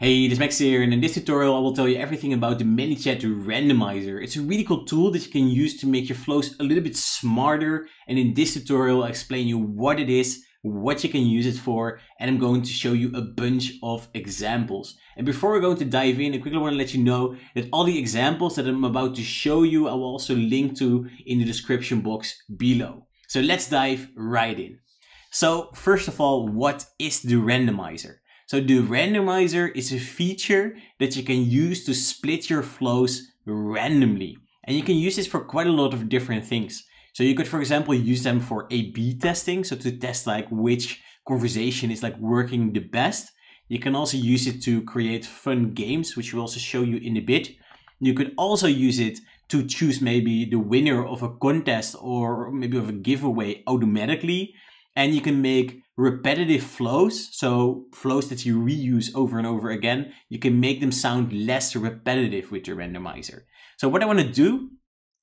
Hey, this is Max here and in this tutorial I will tell you everything about the ManyChat randomizer. It's a really cool tool that you can use to make your flows a little bit smarter and in this tutorial I'll explain you what it is, what you can use it for and I'm going to show you a bunch of examples. And before we're going to dive in, I quickly want to let you know that all the examples that I'm about to show you I will also link to in the description box below. So let's dive right in. So first of all, what is the randomizer? So the randomizer is a feature that you can use to split your flows randomly. And you can use this for quite a lot of different things. So you could, for example, use them for A-B testing. So to test like which conversation is like working the best. You can also use it to create fun games, which we'll also show you in a bit. You could also use it to choose maybe the winner of a contest or maybe of a giveaway automatically. And you can make repetitive flows, so flows that you reuse over and over again, you can make them sound less repetitive with your randomizer. So what I want to do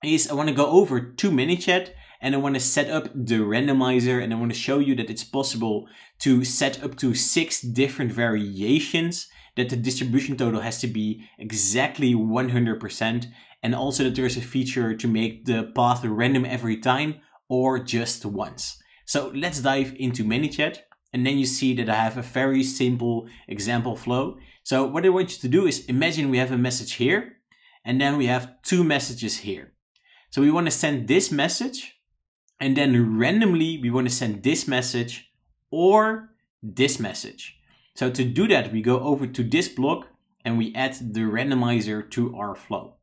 is I want to go over to MiniChat and I want to set up the randomizer and I want to show you that it's possible to set up to six different variations that the distribution total has to be exactly 100% and also that there is a feature to make the path random every time or just once. So let's dive into ManyChat. And then you see that I have a very simple example flow. So what I want you to do is imagine we have a message here and then we have two messages here. So we want to send this message and then randomly we want to send this message or this message. So to do that, we go over to this block and we add the randomizer to our flow.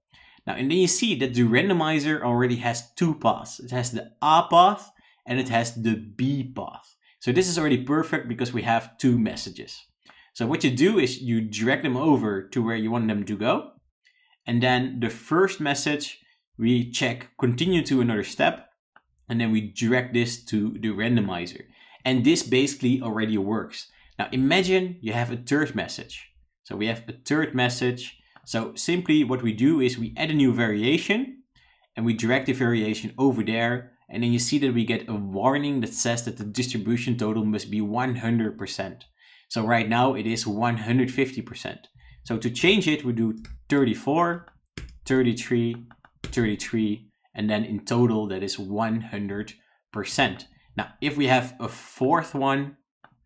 Now, and then you see that the randomizer already has two paths. It has the A path and it has the B path. So this is already perfect because we have two messages. So what you do is you drag them over to where you want them to go. And then the first message, we check continue to another step. And then we drag this to the randomizer. And this basically already works. Now imagine you have a third message. So we have a third message. So simply what we do is we add a new variation and we drag the variation over there and then you see that we get a warning that says that the distribution total must be 100%. So right now it is 150%. So to change it, we do 34, 33, 33, and then in total that is 100%. Now, if we have a fourth one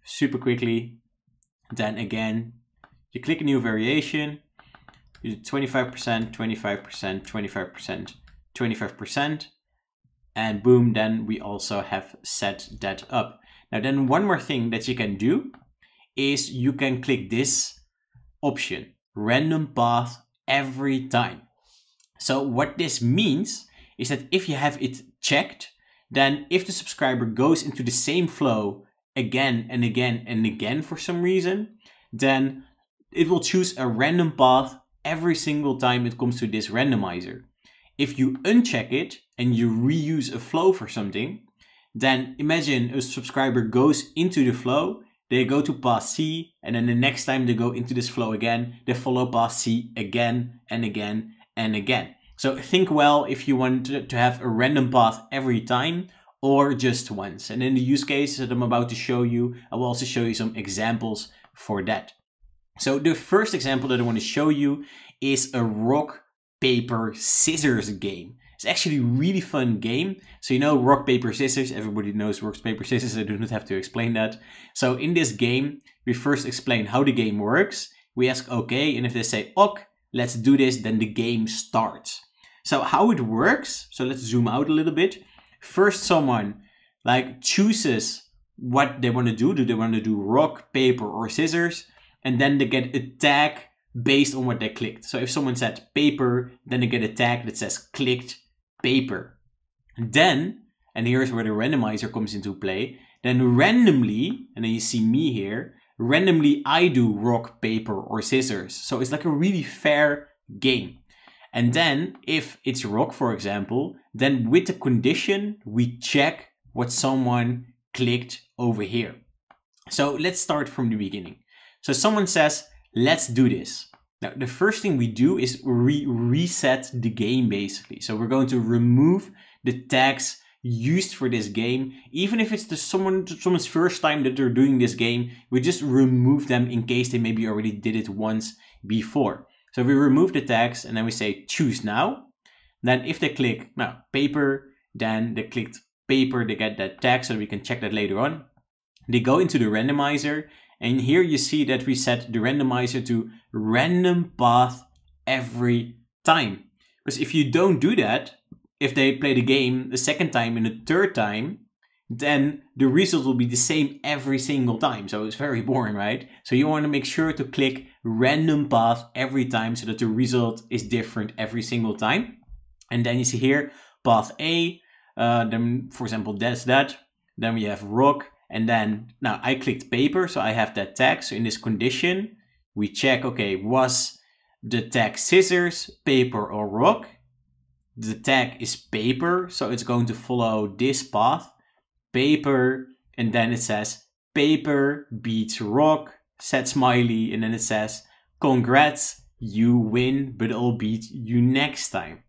super quickly, then again, you click a new variation, you do 25%, 25%, 25%, 25%, and boom, then we also have set that up. Now then one more thing that you can do is you can click this option, random path every time. So what this means is that if you have it checked, then if the subscriber goes into the same flow again and again and again for some reason, then it will choose a random path every single time it comes to this randomizer if you uncheck it and you reuse a flow for something, then imagine a subscriber goes into the flow, they go to path C, and then the next time they go into this flow again, they follow path C again and again and again. So think well if you want to have a random path every time or just once. And in the use cases that I'm about to show you, I will also show you some examples for that. So the first example that I want to show you is a rock paper scissors game. It's actually a really fun game. So you know rock paper scissors. Everybody knows rock paper scissors. I do not have to explain that. So in this game, we first explain how the game works. We ask okay, and if they say ok, let's do this, then the game starts. So how it works? So let's zoom out a little bit. First, someone like chooses what they want to do. Do they want to do rock, paper, or scissors? And then they get a tag based on what they clicked. So if someone said paper, then they get a tag that says clicked paper. And then, and here's where the randomizer comes into play, then randomly, and then you see me here, randomly I do rock, paper, or scissors. So it's like a really fair game. And then if it's rock, for example, then with the condition, we check what someone clicked over here. So let's start from the beginning. So someone says, Let's do this. Now, the first thing we do is re reset the game basically. So we're going to remove the tags used for this game. Even if it's the someone, someone's first time that they're doing this game, we just remove them in case they maybe already did it once before. So we remove the tags and then we say choose now. Then if they click now paper, then they clicked paper, they get that tag so we can check that later on. They go into the randomizer and here you see that we set the randomizer to random path every time. Because if you don't do that, if they play the game the second time and the third time, then the result will be the same every single time. So it's very boring, right? So you want to make sure to click random path every time so that the result is different every single time. And then you see here path A, uh, then for example, that's that. Then we have rock, and then now I clicked paper, so I have that tag. So in this condition, we check, okay, was the tag scissors, paper, or rock? The tag is paper, so it's going to follow this path, paper, and then it says paper beats rock, Set Smiley, and then it says, congrats, you win, but I'll beat you next time.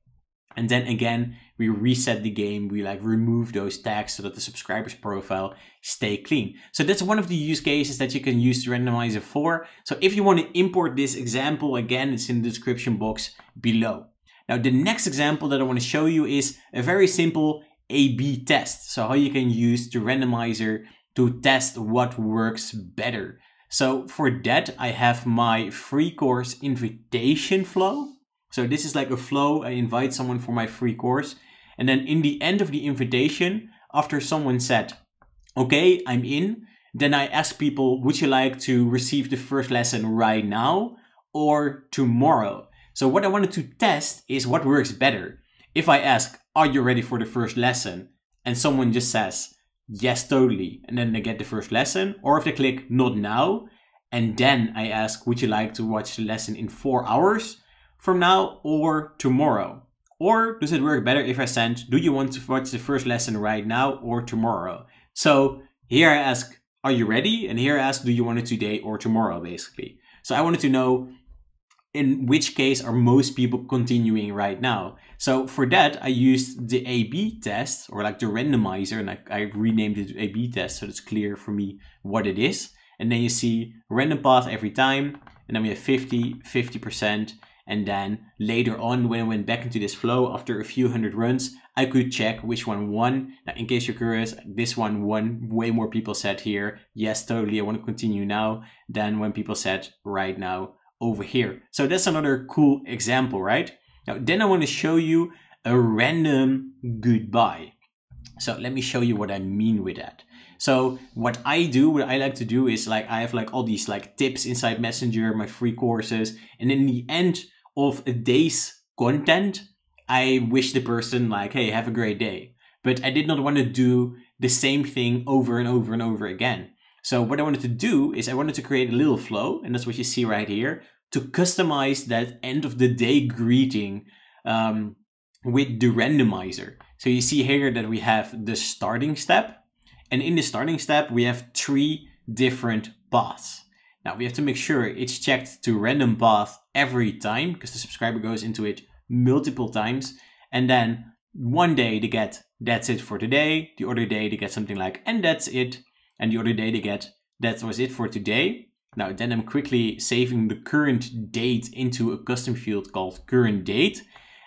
And then again, we reset the game. We like remove those tags so that the subscriber's profile stay clean. So that's one of the use cases that you can use randomizer for. So if you want to import this example, again, it's in the description box below. Now, the next example that I want to show you is a very simple A-B test. So how you can use the randomizer to test what works better. So for that, I have my free course invitation flow. So this is like a flow. I invite someone for my free course. And then in the end of the invitation, after someone said, okay, I'm in, then I ask people, would you like to receive the first lesson right now or tomorrow? So what I wanted to test is what works better. If I ask, are you ready for the first lesson? And someone just says, yes, totally. And then they get the first lesson. Or if they click not now, and then I ask, would you like to watch the lesson in four hours? from now or tomorrow? Or does it work better if I send, do you want to watch the first lesson right now or tomorrow? So here I ask, are you ready? And here I ask, do you want it today or tomorrow, basically? So I wanted to know in which case are most people continuing right now. So for that, I used the A-B test or like the randomizer and I, I renamed it A-B test so it's clear for me what it is. And then you see random path every time. And then we have 50, 50%, and then later on, when I went back into this flow after a few hundred runs, I could check which one won. Now, in case you're curious, this one won. Way more people said here, yes, totally, I want to continue now, than when people said right now over here. So that's another cool example, right? Now, then I want to show you a random goodbye. So let me show you what I mean with that. So what I do, what I like to do is like I have like all these like tips inside Messenger, my free courses, and in the end, of a day's content, I wish the person like, hey, have a great day. But I did not want to do the same thing over and over and over again. So what I wanted to do is I wanted to create a little flow, and that's what you see right here, to customize that end of the day greeting um, with the randomizer. So you see here that we have the starting step, and in the starting step, we have three different paths. Now we have to make sure it's checked to random path every time because the subscriber goes into it multiple times. And then one day they get that's it for today. The other day they get something like and that's it. And the other day they get that was it for today. Now then I'm quickly saving the current date into a custom field called current date.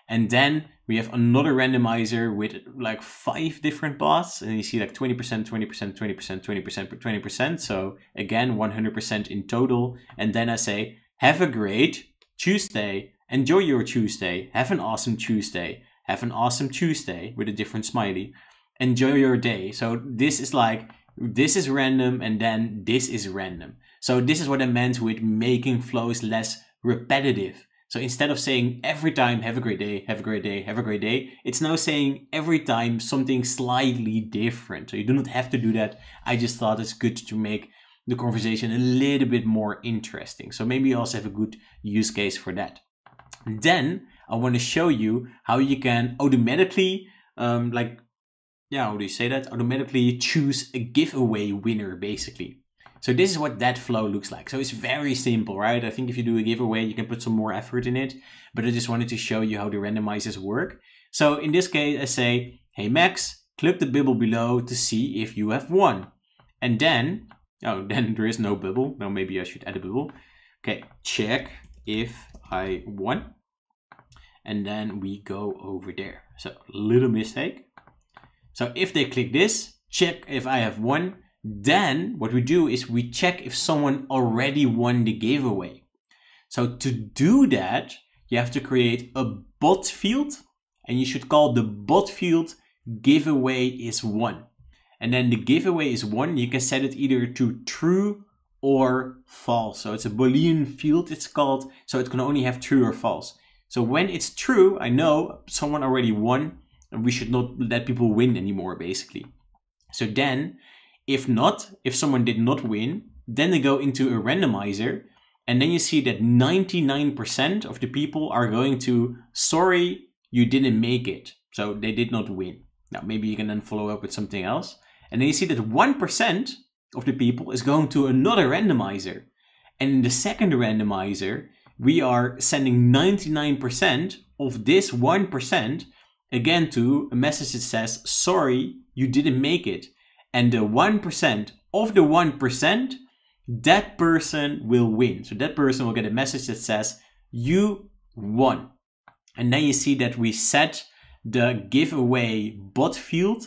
And then we have another randomizer with like five different bots and you see like 20%, 20%, 20%, 20%, 20%. So again, 100% in total. And then I say, have a great Tuesday. Enjoy your Tuesday. Have an awesome Tuesday. Have an awesome Tuesday with a different smiley. Enjoy your day. So this is like, this is random and then this is random. So this is what I meant with making flows less repetitive so instead of saying every time, have a great day, have a great day, have a great day, it's now saying every time something slightly different. So you do not have to do that. I just thought it's good to make the conversation a little bit more interesting. So maybe you also have a good use case for that. Then I want to show you how you can automatically, um, like, yeah, how do you say that? Automatically choose a giveaway winner basically. So this is what that flow looks like. So it's very simple, right? I think if you do a giveaway, you can put some more effort in it, but I just wanted to show you how the randomizers work. So in this case, I say, hey Max, click the bubble below to see if you have won. And then, oh, then there is no bubble. Now maybe I should add a bubble. Okay, check if I won. And then we go over there. So little mistake. So if they click this, check if I have won then what we do is we check if someone already won the giveaway. So to do that, you have to create a bot field and you should call the bot field giveaway is won. And then the giveaway is won, you can set it either to true or false. So it's a Boolean field, it's called, so it can only have true or false. So when it's true, I know someone already won and we should not let people win anymore, basically. So then if not, if someone did not win, then they go into a randomizer and then you see that 99% of the people are going to, sorry, you didn't make it. So they did not win. Now, maybe you can then follow up with something else. And then you see that 1% of the people is going to another randomizer. And in the second randomizer, we are sending 99% of this 1% again to a message that says, sorry, you didn't make it and the 1% of the 1%, that person will win. So that person will get a message that says, you won. And then you see that we set the giveaway bot field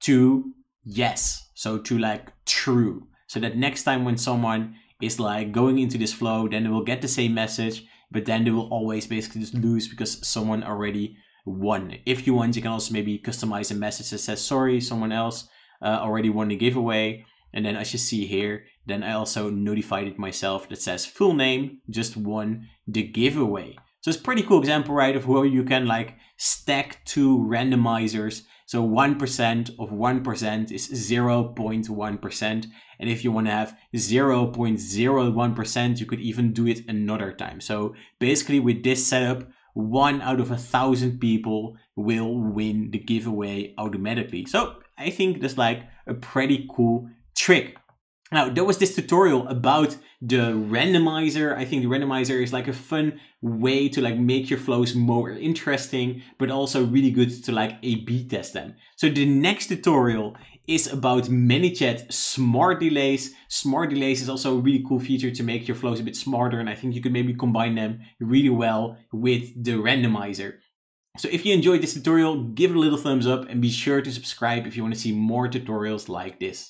to yes. So to like true. So that next time when someone is like going into this flow, then they will get the same message, but then they will always basically just lose because someone already won. If you want, you can also maybe customize a message that says, sorry, someone else uh, already won the giveaway. And then as you see here, then I also notified it myself that says full name just won the giveaway. So it's pretty cool example, right, of where you can like stack two randomizers. So 1% of 1% is 0.1%. And if you want to have 0.01%, you could even do it another time. So basically with this setup, one out of a thousand people will win the giveaway automatically. So I think that's like a pretty cool trick. Now, there was this tutorial about the randomizer. I think the randomizer is like a fun way to like make your flows more interesting, but also really good to like A-B test them. So the next tutorial is about ManyChat smart delays. Smart delays is also a really cool feature to make your flows a bit smarter. And I think you could maybe combine them really well with the randomizer. So if you enjoyed this tutorial, give it a little thumbs up and be sure to subscribe if you want to see more tutorials like this.